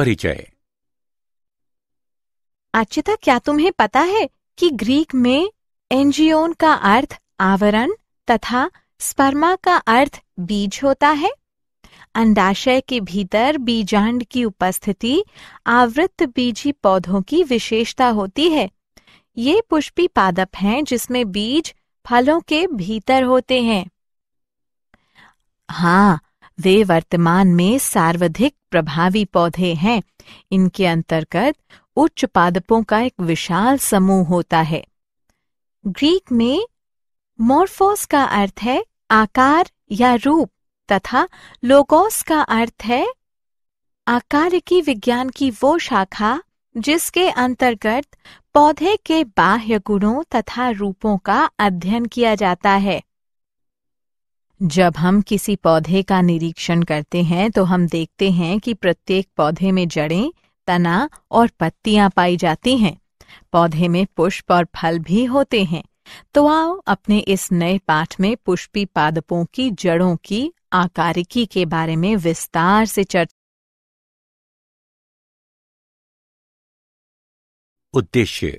परिचय अच्छा क्या तुम्हें पता है कि ग्रीक में एंजियोन का अर्थ आवरण तथा स्पर्मा का अर्थ बीज होता है अंडाशय के भीतर बीजांड की उपस्थिति आवृत बीजी पौधों की विशेषता होती है ये पुष्पी पादप हैं जिसमें बीज फलों के भीतर होते हैं हाँ वे वर्तमान में सर्वाधिक प्रभावी पौधे हैं इनके अंतर्गत उच्च पादपों का एक विशाल समूह होता है ग्रीक में मोर्फोस का अर्थ है आकार या रूप तथा लोगोस का अर्थ है आकार की विज्ञान की वो शाखा जिसके अंतर्गत पौधे के बाह्य गुणों तथा रूपों का अध्ययन किया जाता है जब हम किसी पौधे का निरीक्षण करते हैं तो हम देखते हैं कि प्रत्येक पौधे में जड़ें तना और पत्तियां पाई जाती हैं पौधे में पुष्प और फल भी होते हैं तो आओ अपने इस नए पाठ में पुष्पी पादपों की जड़ों की आकारिकी के बारे में विस्तार से चर्चा उद्देश्य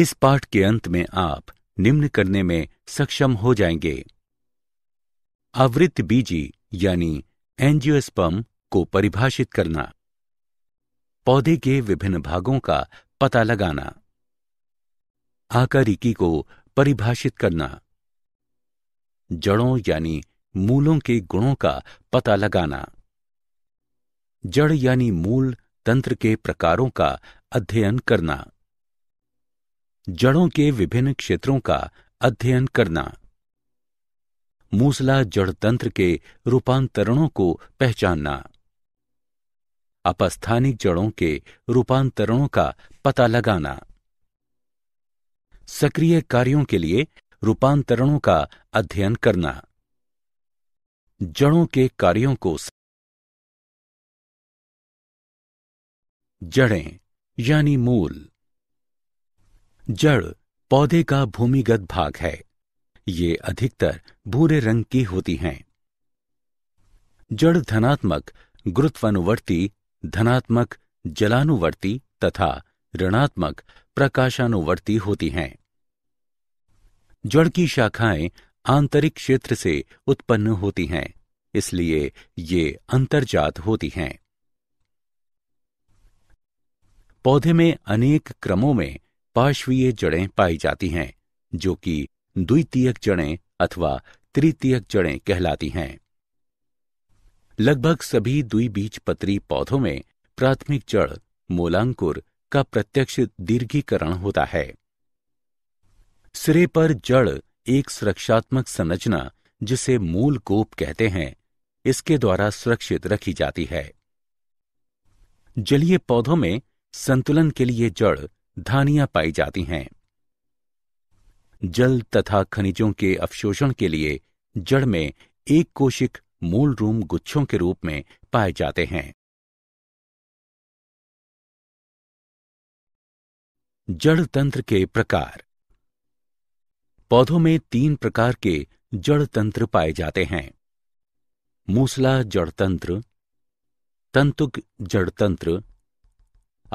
इस पाठ के अंत में आप निम्न करने में सक्षम हो जाएंगे आवृत बीजी यानी एंजियोस्पम को परिभाषित करना पौधे के विभिन्न भागों का पता लगाना आकारिकी को परिभाषित करना जड़ों यानी मूलों के गुणों का पता लगाना जड़ यानी मूल तंत्र के प्रकारों का अध्ययन करना जड़ों के विभिन्न क्षेत्रों का अध्ययन करना मूसला जड़ तंत्र के रूपांतरणों को पहचानना अपस्थानिक जड़ों के रूपांतरणों का पता लगाना सक्रिय कार्यों के लिए रूपांतरणों का अध्ययन करना जड़ों के कार्यों को जड़ें यानी मूल जड़ पौधे का भूमिगत भाग है ये अधिकतर भूरे रंग की होती हैं जड़ धनात्मक गुरुत्वानुवर्ती धनात्मक जलानुवर्ती तथा ऋणात्मक प्रकाशानुवर्ती होती हैं जड़ की शाखाएं आंतरिक क्षेत्र से उत्पन्न होती हैं इसलिए ये अंतर्जात होती हैं पौधे में अनेक क्रमों में पार्श्वीय जड़ें पाई जाती हैं जो कि द्वितीयक जड़ें अथवा तृतीयक जड़ें कहलाती हैं लगभग सभी द्विबीजपत्री पौधों में प्राथमिक जड़ मोलांकुर का प्रत्यक्ष दीर्घीकरण होता है सिरे पर जड़ एक सुरक्षात्मक संरचना जिसे मूल कोप कहते हैं इसके द्वारा सुरक्षित रखी जाती है जलीय पौधों में संतुलन के लिए जड़ धानियां पाई जाती हैं जल तथा खनिजों के अवशोषण के लिए जड़ में एक कोशिक मूल रूम गुच्छों के रूप में पाए जाते हैं जड़ तंत्र के प्रकार पौधों में तीन प्रकार के जड़ तंत्र पाए जाते हैं मूसला जड़ तंत्र तंतुक जड़ तंत्र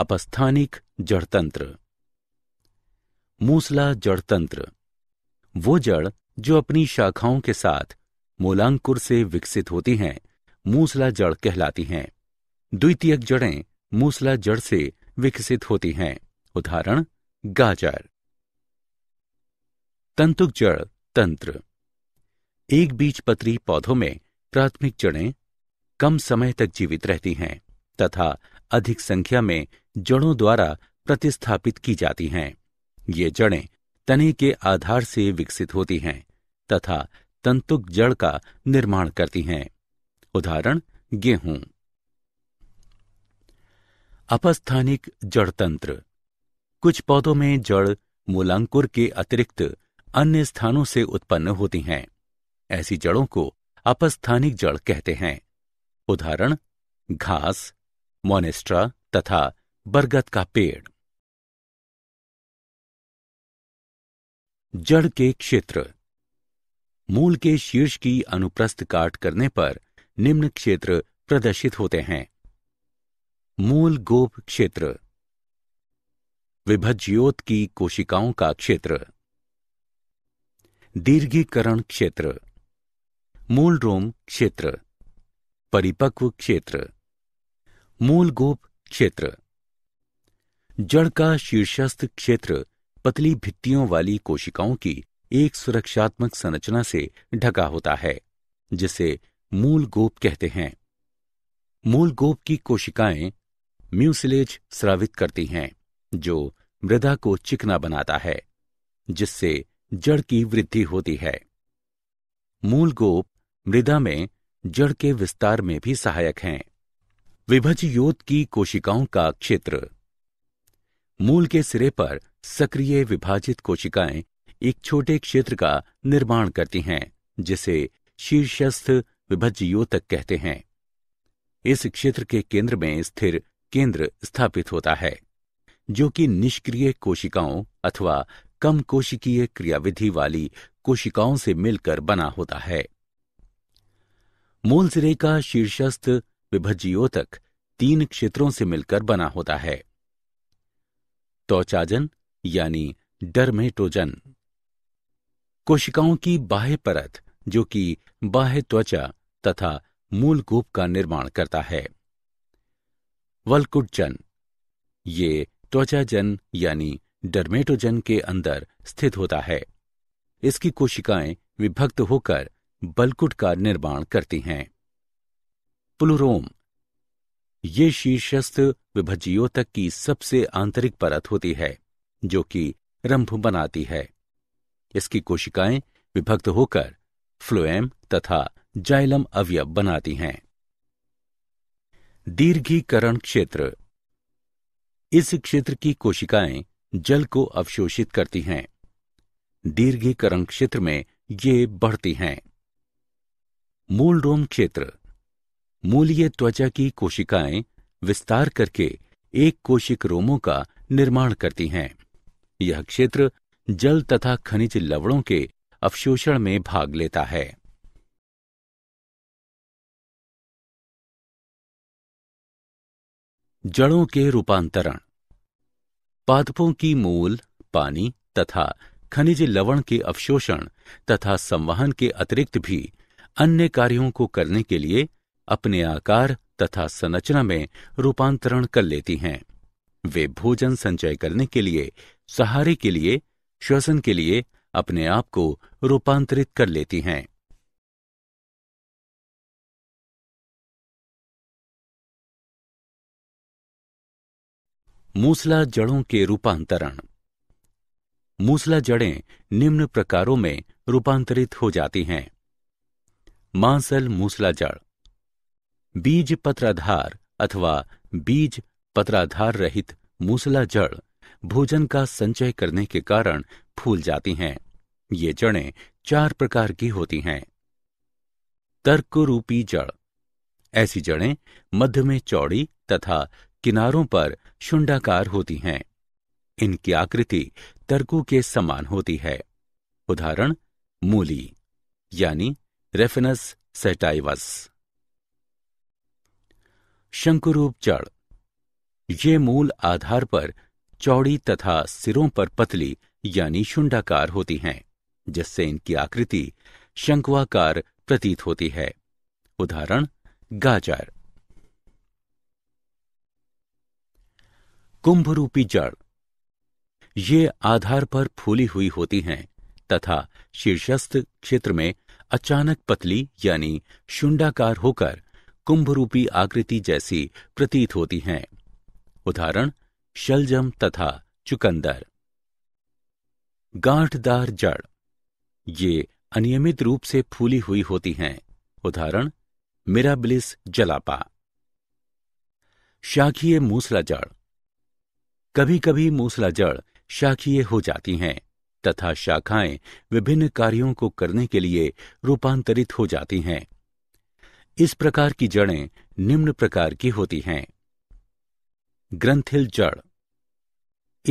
अपस्थानिक जड़तंत्र मूसला जड़तंत्र वो जड़ जो अपनी शाखाओं के साथ मूलांकुर से विकसित होती हैं मूसला जड़ कहलाती हैं द्वितीयक जड़ें मूसला जड़ से विकसित होती हैं उदाहरण गाजर तंतुक जड़ तंत्र एक बीजपत्री पौधों में प्राथमिक जड़ें कम समय तक जीवित रहती हैं तथा अधिक संख्या में जड़ों द्वारा प्रतिस्थापित की जाती हैं ये जड़ें तने के आधार से विकसित होती हैं तथा तंतुक जड़ का निर्माण करती हैं उदाहरण गेहूं अपस्थानिक जड़ तंत्र कुछ पौधों में जड़ मूलांकुर के अतिरिक्त अन्य स्थानों से उत्पन्न होती हैं ऐसी जड़ों को अपस्थानिक जड़ कहते हैं उदाहरण घास मोनेस्ट्रा तथा बरगद का पेड़ जड़ के क्षेत्र मूल के शीर्ष की अनुप्रस्थ काट करने पर निम्न क्षेत्र प्रदर्शित होते हैं मूल गोप क्षेत्र विभज्योत की कोशिकाओं का क्षेत्र दीर्घीकरण क्षेत्र मूल रोम क्षेत्र परिपक्व क्षेत्र मूल गोप क्षेत्र जड़ का शीर्षस्थ क्षेत्र पतली भित्तियों वाली कोशिकाओं की एक सुरक्षात्मक संरचना से ढका होता है जिसे मूल गोप कहते हैं मूल गोप की कोशिकाएं म्यूसिलेज स्रावित करती हैं जो मृदा को चिकना बनाता है जिससे जड़ की वृद्धि होती है मूल गोप मृदा में जड़ के विस्तार में भी सहायक हैं विभज योद की कोशिकाओं का क्षेत्र मूल के सिरे पर सक्रिय विभाजित कोशिकाएं एक छोटे क्षेत्र का निर्माण करती हैं जिसे शीर्षस्थ विभज्योतक कहते हैं इस क्षेत्र के केंद्र में स्थिर केंद्र स्थापित होता है जो कि निष्क्रिय कोशिकाओं अथवा कम कोशिकीय क्रियाविधि वाली कोशिकाओं से मिलकर बना होता है मूल सिरे का शीर्षस्थ विभज्योतक तीन क्षेत्रों से मिलकर बना होता है त्वचाजन यानी डरमेटोजन कोशिकाओं की बाह्य परत जो कि बाह्य त्वचा तथा मूलकूप का निर्माण करता है वलकुटजन ये त्वचाजन यानी डरमेटोजन के अंदर स्थित होता है इसकी कोशिकाएं विभक्त होकर बलकुट का निर्माण करती हैं प्लुरोम ये शीर्षस्थ विभजियों तक की सबसे आंतरिक परत होती है जो कि रंभ बनाती है इसकी कोशिकाएं विभक्त होकर फ्लोएम तथा जाइलम अवयव बनाती हैं दीर्घीकरण क्षेत्र इस क्षेत्र की कोशिकाएं जल को अवशोषित करती हैं दीर्घीकरण क्षेत्र में ये बढ़ती हैं मूल रोम क्षेत्र मूल्य त्वचा की कोशिकाएं विस्तार करके एक कोशिक रोमों का निर्माण करती हैं यह क्षेत्र जल तथा खनिज लवणों के अवशोषण में भाग लेता है जड़ों के रूपांतरण पादपों की मूल पानी तथा खनिज लवण के अवशोषण तथा संवहन के अतिरिक्त भी अन्य कार्यों को करने के लिए अपने आकार तथा संरचना में रूपांतरण कर लेती हैं वे भोजन संचय करने के लिए सहारे के लिए श्वसन के लिए अपने आप को रूपांतरित कर लेती हैं मूसला जड़ों के रूपांतरण मूसला जड़ें निम्न प्रकारों में रूपांतरित हो जाती हैं मांसल मूसला जड़ बीज पत्राधार अथवा बीज पत्राधार रहित मूसला जड़ भोजन का संचय करने के कारण फूल जाती हैं ये जड़ें चार प्रकार की होती हैं रूपी जड़ ऐसी जड़ें मध्य में चौड़ी तथा किनारों पर शुंडाकार होती हैं इनकी आकृति तर्कों के समान होती है उदाहरण मूली यानी रेफिनस सेटाइवस शंकुरूप जड़ ये मूल आधार पर चौड़ी तथा सिरों पर पतली यानी शुंडाकार होती हैं जिससे इनकी आकृति शंकुआकार प्रतीत होती है उदाहरण गाजर कुंभ रूपी जड़ ये आधार पर फूली हुई होती हैं तथा शीर्षस्थ क्षेत्र में अचानक पतली यानी शुंडाकार होकर कुंभ रूपी आकृति जैसी प्रतीत होती हैं उदाहरण शलजम तथा चुकंदर गांठदार जड़ ये अनियमित रूप से फूली हुई होती हैं उदाहरण मिराबिलिस जलापा शाखीय मूसला जड़ कभी कभी मूसला जड़ शाखीय हो जाती हैं तथा शाखाएं विभिन्न कार्यों को करने के लिए रूपांतरित हो जाती हैं इस प्रकार की जड़ें निम्न प्रकार की होती हैं ग्रंथिल जड़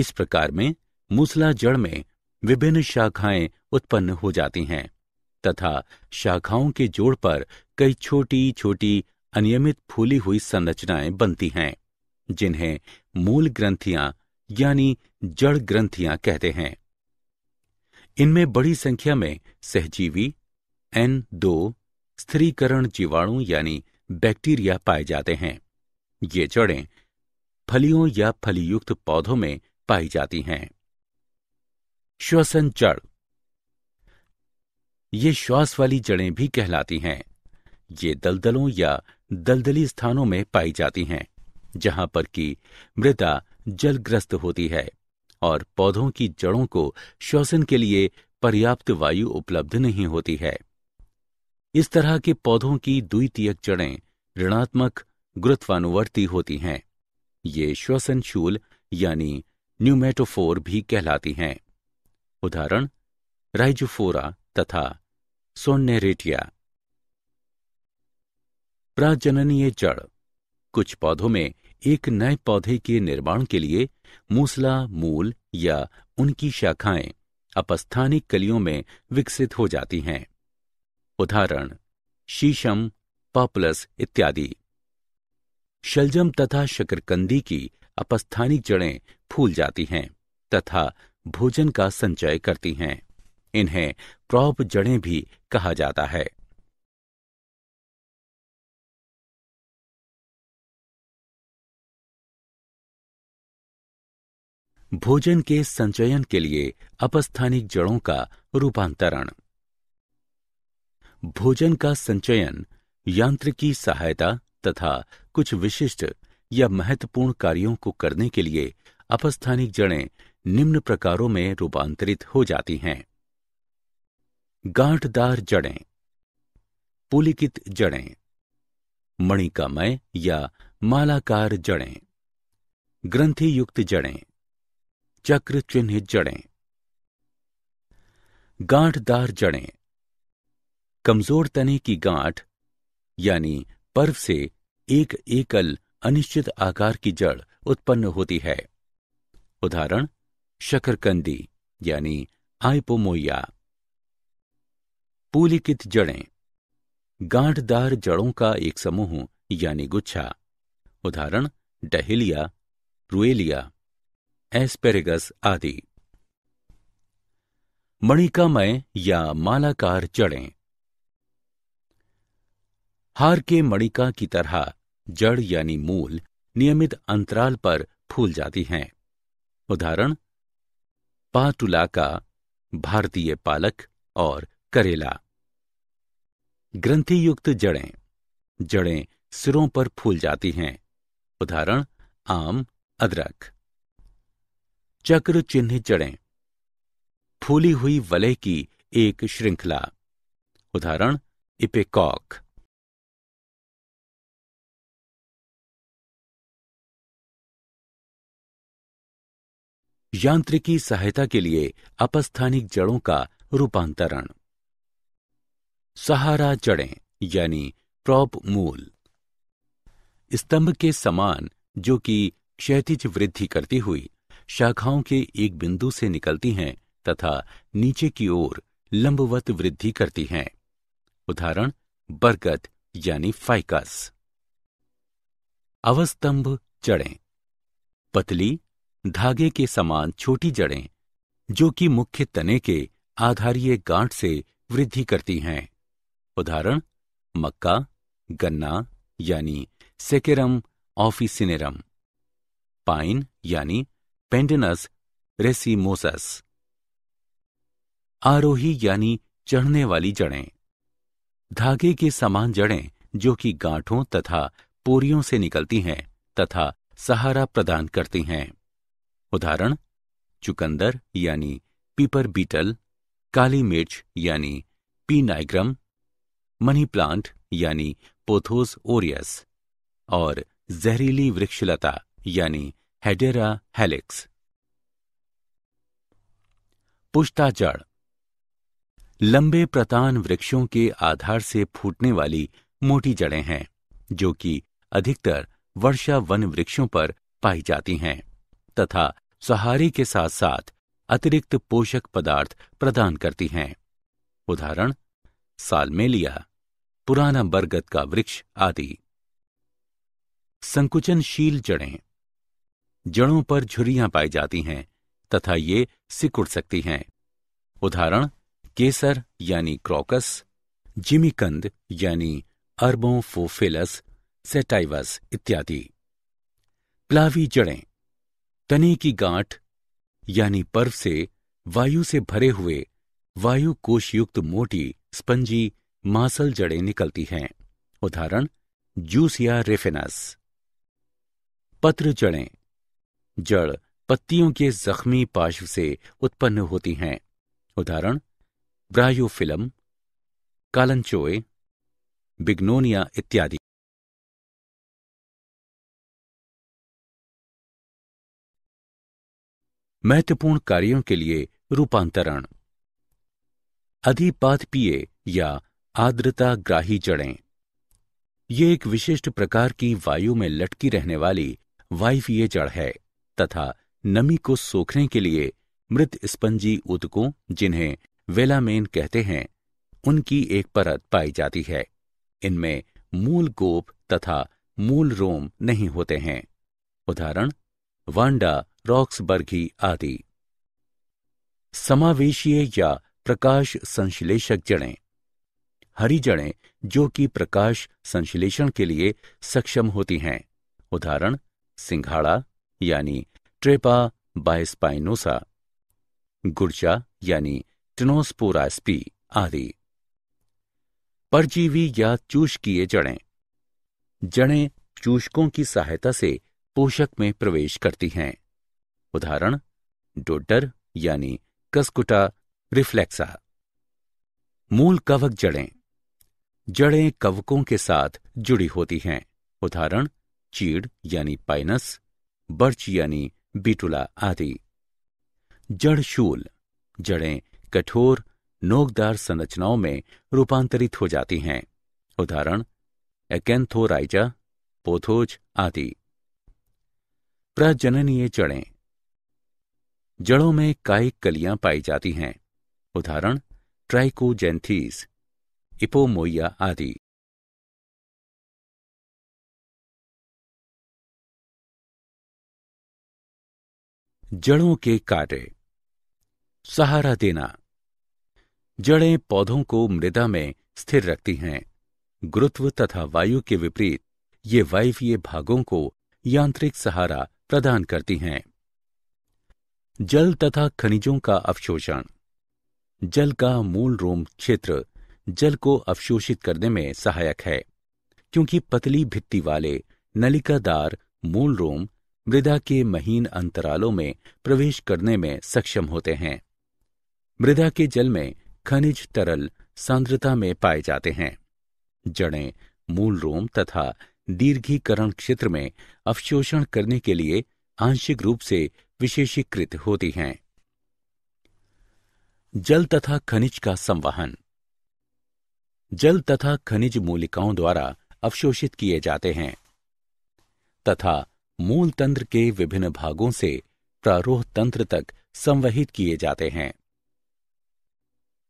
इस प्रकार में मूसला जड़ में विभिन्न शाखाएं उत्पन्न हो जाती हैं तथा शाखाओं के जोड़ पर कई छोटी छोटी अनियमित फूली हुई संरचनाएं बनती हैं जिन्हें मूल ग्रंथियां यानी जड़ ग्रंथियां कहते हैं इनमें बड़ी संख्या में सहजीवी एन दो स्थिरीकरण जीवाणु यानी बैक्टीरिया पाए जाते हैं ये जड़ें फलियों या फलीयुक्त पौधों में पाई जाती हैं श्वसन जड़ ये श्वास वाली जड़ें भी कहलाती हैं ये दलदलों या दलदली स्थानों में पाई जाती हैं जहां पर की मृदा जलग्रस्त होती है और पौधों की जड़ों को श्वसन के लिए पर्याप्त वायु उपलब्ध नहीं होती है इस तरह के पौधों की द्वितीयक जड़ें ऋणात्मक गुरुत्वानुवर्ती होती हैं ये श्वसनशूल यानी न्यूमेटोफोर भी कहलाती हैं उदाहरण राइजोफोरा तथा सोनेरेटिया प्राजननीय जड़ कुछ पौधों में एक नए पौधे के निर्माण के लिए मूसला मूल या उनकी शाखाएं अपस्थानिक कलियों में विकसित हो जाती हैं उदाहरण शीशम पॉपलस इत्यादि शलजम तथा शकरकंदी की अपस्थानिक जड़ें फूल जाती हैं तथा भोजन का संचय करती हैं इन्हें प्रॉप जड़ें भी कहा जाता है भोजन के संचयन के लिए अपस्थानिक जड़ों का रूपांतरण भोजन का संचयन यांत्रिकी सहायता तथा कुछ विशिष्ट या महत्वपूर्ण कार्यों को करने के लिए अपस्थानिक जड़ें निम्न प्रकारों में रूपांतरित हो जाती हैं गांठदार जड़ें पुलिकित जड़ें मणिकामय या मालाकार जड़ें ग्रंथियुक्त जड़ें चक्र चिन्हित जड़ें गांठदार जड़ें कमजोर तने की गांठ यानी पर्व से एक एकल अनिश्चित आकार की जड़ उत्पन्न होती है उदाहरण शकरकंदी यानी आइपोमोया पुलिकित जड़ें गांठदार जड़ों का एक समूह यानी गुच्छा उदाहरण डहेलिया रुएलिया एस्पेरेगस आदि मणिकामय या मालाकार जड़ें हार के मणिका की तरह जड़ यानी मूल नियमित अंतराल पर फूल जाती हैं उदाहरण पाटुलाका भारतीय पालक और करेला ग्रंथि युक्त जड़ें जड़ें सिरों पर फूल जाती हैं उदाहरण आम अदरक चक्र चिन्हित जड़ें फूली हुई वलय की एक श्रृंखला उदाहरण इपेकॉक यांत्रिकी सहायता के लिए अपस्थानिक जड़ों का रूपांतरण सहारा जड़ें यानी प्रॉप मूल स्तंभ के समान जो कि क्षैतिज वृद्धि करती हुई शाखाओं के एक बिंदु से निकलती हैं तथा नीचे की ओर लंबवत वृद्धि करती हैं उदाहरण बरगद यानी फाइकस अवस्तंभ चढ़ें पतली धागे के समान छोटी जड़ें जो कि मुख्य तने के आधारीय गांठ से वृद्धि करती हैं उदाहरण मक्का गन्ना यानी सेकेरम ऑफिसिनेरम पाइन यानी पेंडेनस रेसिमोसस आरोही यानी चढ़ने वाली जड़ें धागे के समान जड़ें जो कि गांठों तथा पोरियों से निकलती हैं तथा सहारा प्रदान करती हैं उदाहरण चुकंदर यानी पीपर बीटल काली मिर्च यानी पी नाइग्रम मनी प्लांट यानी पोथोस ओरियस और जहरीली वृक्षलता यानी हेडेरा हेलिक्स पुष्टा जड़ लंबे प्रतान वृक्षों के आधार से फूटने वाली मोटी जड़ें हैं जो कि अधिकतर वर्षा वन वृक्षों पर पाई जाती हैं तथा सहारे के साथ साथ अतिरिक्त पोषक पदार्थ प्रदान करती हैं उदाहरण सालमेलिया पुराना बरगद का वृक्ष आदि संकुचनशील जड़ें जड़ों पर झुरियां पाई जाती हैं तथा ये सिकुड़ सकती हैं उदाहरण केसर यानी क्रॉकस जिमिकंद यानी अर्बोफोफेलस सेटाइवस इत्यादि प्लावी जड़ें तने की गांठ यानी पर्व से वायु से भरे हुए वायु कोशयुक्त मोटी स्पंजी मांसल जड़ें निकलती हैं उदाहरण जूस या रेफेनस पत्र जड़ें जड़ पत्तियों के जख्मी पार्श्व से उत्पन्न होती हैं उदाहरण ब्रायोफिलम कालनचोए बिग्नोनिया इत्यादि महत्वपूर्ण कार्यों के लिए रूपांतरण अधिपात पिए या आर्द्रता ग्राही जड़ें ये एक विशिष्ट प्रकार की वायु में लटकी रहने वाली वायवीय जड़ है तथा नमी को सोखने के लिए मृत स्पंजी उदकों जिन्हें वेलामेन कहते हैं उनकी एक परत पाई जाती है इनमें मूल गोप तथा मूल रोम नहीं होते हैं उदाहरण वांडा रॉक्सबर्गी आदि समावेशीय या प्रकाश संश्लेषक जड़ें हरी जड़ें जो कि प्रकाश संश्लेषण के लिए सक्षम होती हैं उदाहरण सिंघाड़ा यानी ट्रेपा बायस्पाइनोसा गुर्जा यानी टिनोस्पोरास्पी आदि परजीवी या चूषकीय जड़ें जड़ें चूषकों की सहायता से पोषक में प्रवेश करती हैं उदाहरण डोटर यानी कसकुटा रिफ्लेक्सा मूल कवक जड़ें जड़ें कवकों के साथ जुड़ी होती हैं उदाहरण चीड़ यानी पाइनस बर्च यानी बीटुला आदि जड़ शूल जड़ें कठोर नोकदार संरचनाओं में रूपांतरित हो जाती हैं उदाहरण एकेंथोराइजा पोथोज आदि प्रजननीय जड़ें जड़ों में कायिक कलियां पाई जाती हैं उदाहरण ट्राइकोजेंथीस इपोमोइया आदि जड़ों के कार्य सहारा देना जड़ें पौधों को मृदा में स्थिर रखती हैं गुरुत्व तथा वायु के विपरीत ये वायवीय भागों को यांत्रिक सहारा प्रदान करती हैं जल तथा खनिजों का अवशोषण जल का मूल रोम क्षेत्र जल को अवशोषित करने में सहायक है क्योंकि पतली भित्ति वाले नलिकादार मूल रोम मृदा के महीन अंतरालों में प्रवेश करने में सक्षम होते हैं मृदा के जल में खनिज तरल सांद्रता में पाए जाते हैं जड़ें मूल रोम तथा दीर्घीकरण क्षेत्र में अवशोषण करने के लिए आंशिक रूप से विशेषीकृत होती हैं जल तथा खनिज का संवहन जल तथा खनिज मूलिकाओं द्वारा अवशोषित किए जाते हैं तथा मूल तंत्र के विभिन्न भागों से प्रारोह तंत्र तक संवहित किए जाते हैं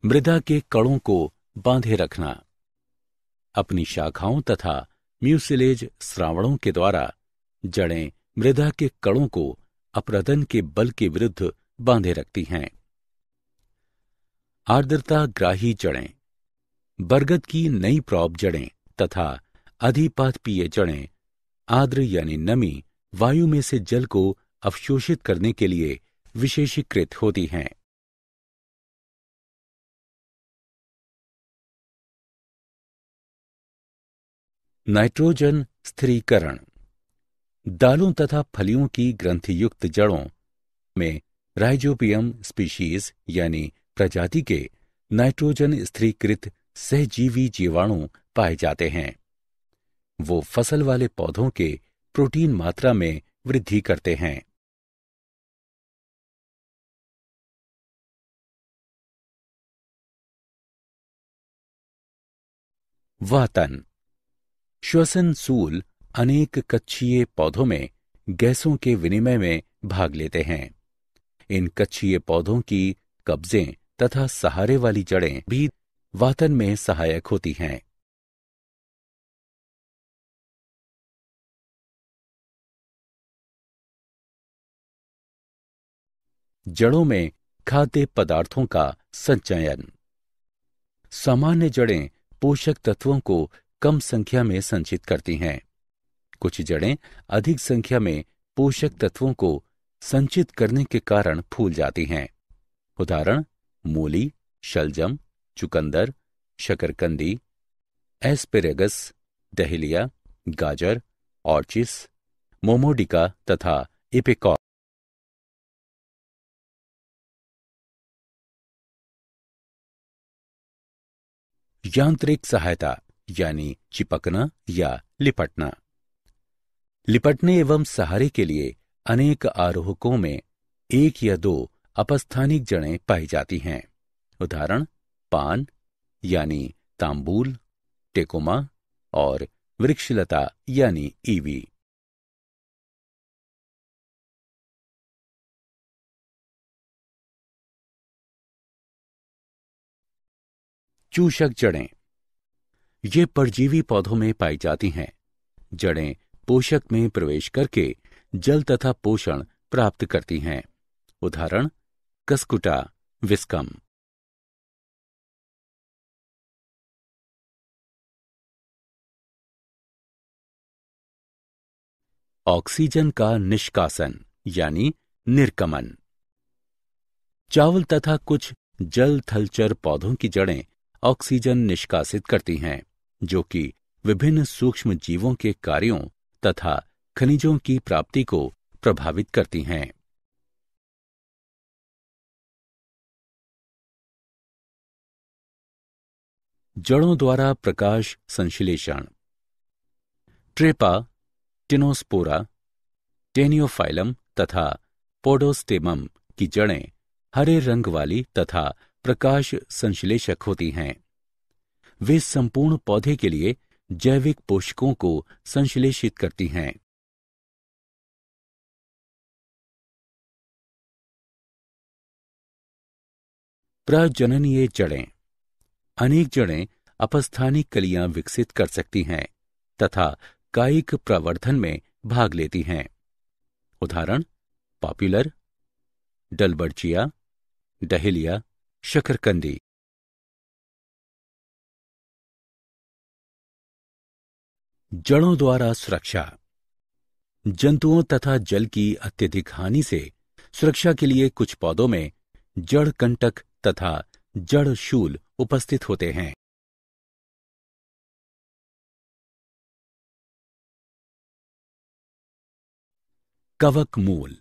मृदा के कणों को बांधे रखना अपनी शाखाओं तथा म्यूसिलेज श्रावणों के द्वारा जड़ें मृदा के कणों को अपराधन के बल के विरुद्ध बांधे रखती हैं आर्द्रता ग्राही जड़ें बरगद की नई प्रॉप जड़ें तथा अधिपात पीय जड़ें आर्द्र यानी नमी वायु में से जल को अवशोषित करने के लिए विशेषीकृत होती हैं नाइट्रोजन स्थिरीकरण दालों तथा फलियों की ग्रंथियुक्त जड़ों में राइजोबियम स्पीशीज यानी प्रजाति के नाइट्रोजन स्त्रीकृत सहजीवी जीवाणु पाए जाते हैं वो फसल वाले पौधों के प्रोटीन मात्रा में वृद्धि करते हैं वातन श्वसन सूल अनेक कच्छीय पौधों में गैसों के विनिमय में भाग लेते हैं इन कच्छीय पौधों की कब्जें तथा सहारे वाली जड़ें भी वातन में सहायक होती हैं जड़ों में खाद्य पदार्थों का संचयन सामान्य जड़ें पोषक तत्वों को कम संख्या में संचित करती हैं कुछ जड़ें अधिक संख्या में पोषक तत्वों को संचित करने के कारण फूल जाती हैं उदाहरण मूली शलजम चुकंदर शकरकंदी एस्पेरेगस डहलिया गाजर ऑर्चिस मोमोडिका तथा इपिकॉ यांत्रिक सहायता यानी चिपकना या लिपटना लिपटने एवं सहारे के लिए अनेक आरोहकों में एक या दो अपस्थानिक जड़ें पाई जाती हैं उदाहरण पान यानी तांबूल टेकोमा और वृक्षलता यानी ईवी चूषक जड़ें ये परजीवी पौधों में पाई जाती हैं जड़ें पोषक में प्रवेश करके जल तथा पोषण प्राप्त करती हैं उदाहरण कसकुटा विस्कम ऑक्सीजन का निष्कासन यानी निर्कमन चावल तथा कुछ जल थलचर पौधों की जड़ें ऑक्सीजन निष्कासित करती हैं जो कि विभिन्न सूक्ष्म जीवों के कार्यों तथा खनिजों की प्राप्ति को प्रभावित करती हैं जड़ों द्वारा प्रकाश संश्लेषण ट्रेपा टिनोस्पोरा टेनियोफाइलम तथा पोडोस्टेमम की जड़ें हरे रंग वाली तथा प्रकाश संश्लेषक होती हैं वे संपूर्ण पौधे के लिए जैविक पोषकों को संश्लेषित करती हैं प्रजननीय जड़ें अनेक जड़ें अपस्थानिक कलियां विकसित कर सकती हैं तथा कायिक प्रवर्धन में भाग लेती हैं उदाहरण पॉपुलर डलबर्जिया डहेलिया शकरकंदी जड़ों द्वारा सुरक्षा जंतुओं तथा जल की अत्यधिक हानि से सुरक्षा के लिए कुछ पौधों में जड़ कंटक तथा जड़ शूल उपस्थित होते हैं कवक मूल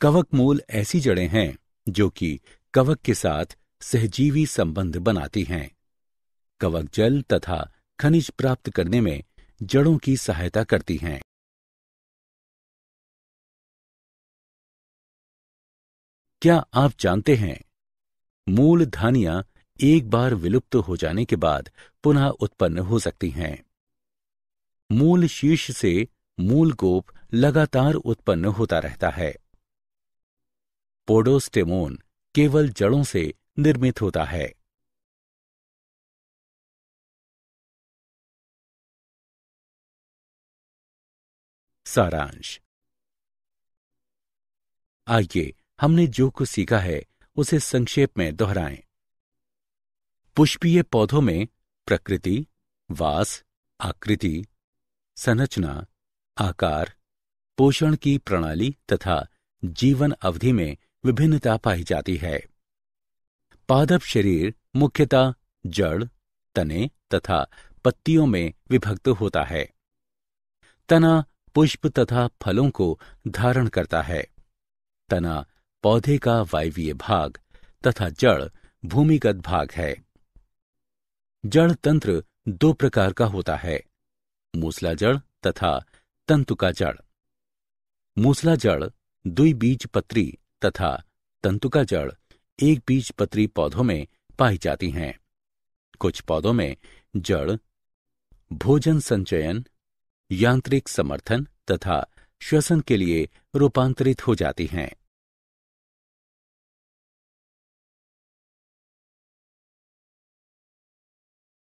कवक मूल ऐसी जड़ें हैं जो कि कवक के साथ सहजीवी संबंध बनाती हैं कवक जल तथा खनिज प्राप्त करने में जड़ों की सहायता करती हैं क्या आप जानते हैं मूल धानियां एक बार विलुप्त हो जाने के बाद पुनः उत्पन्न हो सकती हैं मूल शीर्ष से मूल गोप लगातार उत्पन्न होता रहता है पोडोस्टेमोन केवल जड़ों से निर्मित होता है सारांश आइए हमने जो कुछ सीखा है उसे संक्षेप में दोहराएं। पुष्पीय पौधों में प्रकृति वास आकृति संरचना आकार पोषण की प्रणाली तथा जीवन अवधि में विभिन्नता पाई जाती है पादप शरीर मुख्यतः जड़ तने तथा पत्तियों में विभक्त होता है तना पुष्प तथा फलों को धारण करता है तना पौधे का वायवीय भाग तथा जड़ भूमिगत भाग है जड़ तंत्र दो प्रकार का होता है मूसला जड़ तथा तंतु का जड़ मूसला जड़ दुई बीज पत्री तथा तंतु का जड़ एक बीज पत्री पौधों में पाई जाती हैं कुछ पौधों में जड़ भोजन संचयन यांत्रिक समर्थन तथा श्वसन के लिए रूपांतरित हो जाती हैं